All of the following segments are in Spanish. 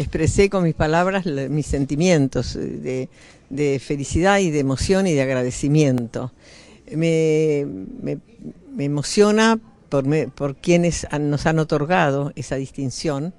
expresé con mis palabras mis sentimientos eh, de, felicidad y de emoción y de agradecimiento. Me, me, emociona por, quienes nos han otorgado esa distinción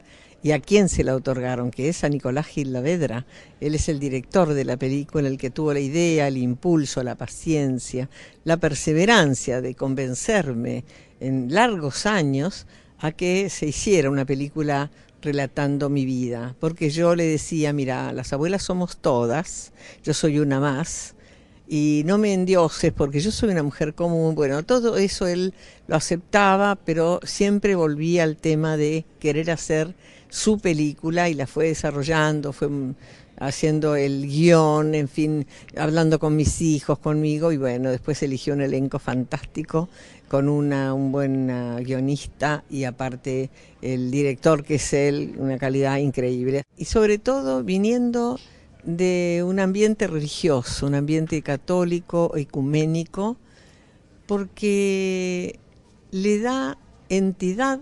y a quién se la otorgaron, que es a Nicolás Gil Lavedra. Él es el director de la película, el que tuvo la idea, el impulso, la paciencia, la perseverancia de convencerme en largos años a que se hiciera una película relatando mi vida, porque yo le decía, mira, las abuelas somos todas, yo soy una más, y no me endioses porque yo soy una mujer común, bueno, todo eso él lo aceptaba, pero siempre volvía al tema de querer hacer su película y la fue desarrollando, fue haciendo el guión, en fin, hablando con mis hijos, conmigo, y bueno, después eligió un elenco fantástico con una, un buen ah, guionista y aparte el director que es él, una calidad increíble. Y sobre todo viniendo de un ambiente religioso, un ambiente católico, ecuménico, porque le da entidad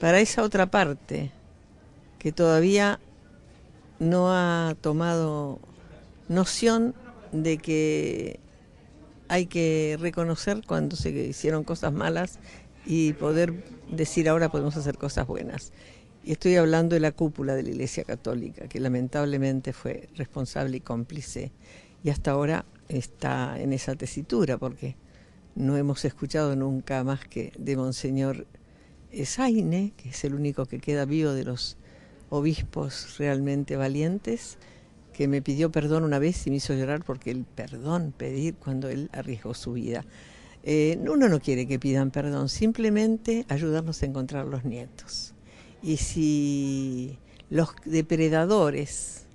para esa otra parte que todavía no ha tomado noción de que hay que reconocer cuando se hicieron cosas malas y poder decir ahora podemos hacer cosas buenas. Y estoy hablando de la cúpula de la Iglesia Católica, que lamentablemente fue responsable y cómplice y hasta ahora está en esa tesitura porque no hemos escuchado nunca más que de Monseñor Saine, que es el único que queda vivo de los obispos realmente valientes, que me pidió perdón una vez y me hizo llorar porque el perdón pedir cuando él arriesgó su vida. Eh, uno no quiere que pidan perdón, simplemente ayudarnos a encontrar los nietos. Y si los depredadores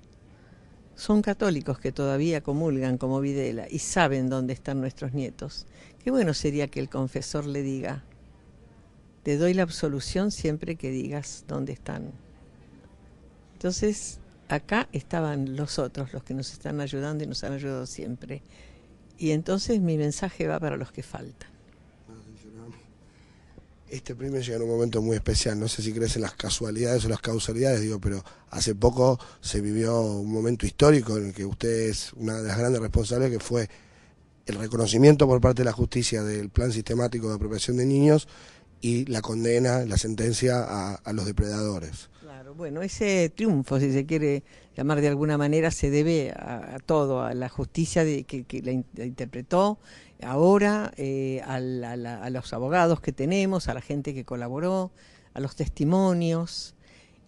son católicos que todavía comulgan como Videla y saben dónde están nuestros nietos, qué bueno sería que el confesor le diga, te doy la absolución siempre que digas dónde están entonces, acá estaban los otros, los que nos están ayudando y nos han ayudado siempre. Y entonces mi mensaje va para los que faltan. Este premio llega en un momento muy especial, no sé si crees en las casualidades o las causalidades, digo, pero hace poco se vivió un momento histórico en el que usted es una de las grandes responsables que fue el reconocimiento por parte de la justicia del plan sistemático de apropiación de niños y la condena, la sentencia a, los depredadores. Claro, bueno, ese triunfo, si se quiere llamar de alguna manera, se debe a, todo, a la justicia que, la, interpretó, ahora eh, a, los abogados que tenemos, a la gente que colaboró, a los testimonios,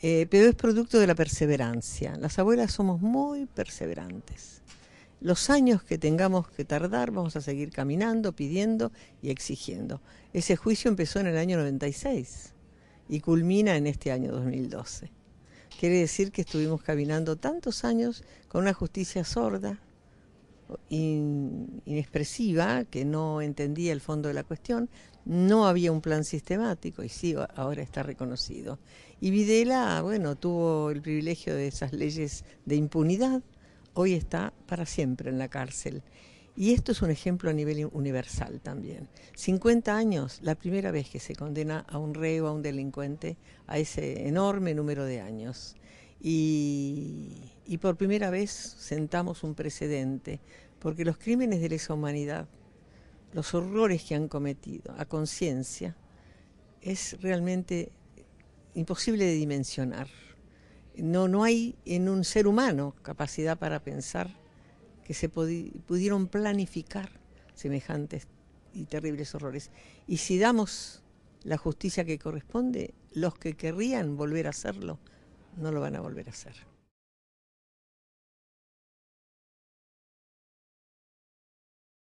eh, pero es producto de la perseverancia. Las abuelas somos muy perseverantes los años que tengamos que tardar, vamos a seguir caminando, pidiendo y exigiendo. Ese juicio empezó en el año 96 y culmina en este año 2012. Quiere decir que estuvimos caminando tantos años con una justicia sorda, inexpresiva, que no entendía el fondo de la cuestión, no había un plan sistemático y sí, ahora está reconocido. Y Videla, bueno, tuvo el privilegio de esas leyes de impunidad hoy está para siempre en la cárcel. Y esto es un ejemplo a nivel universal también. 50 años, la primera vez que se condena a un reo, a un delincuente, a ese enorme número de años. Y, y por primera vez sentamos un precedente, porque los crímenes de lesa humanidad, los horrores que han cometido a conciencia, es realmente imposible de dimensionar. No, no hay en un ser humano capacidad para pensar que se pudieron planificar semejantes y terribles horrores. Y si damos la justicia que corresponde, los que querrían volver a hacerlo no lo van a volver a hacer.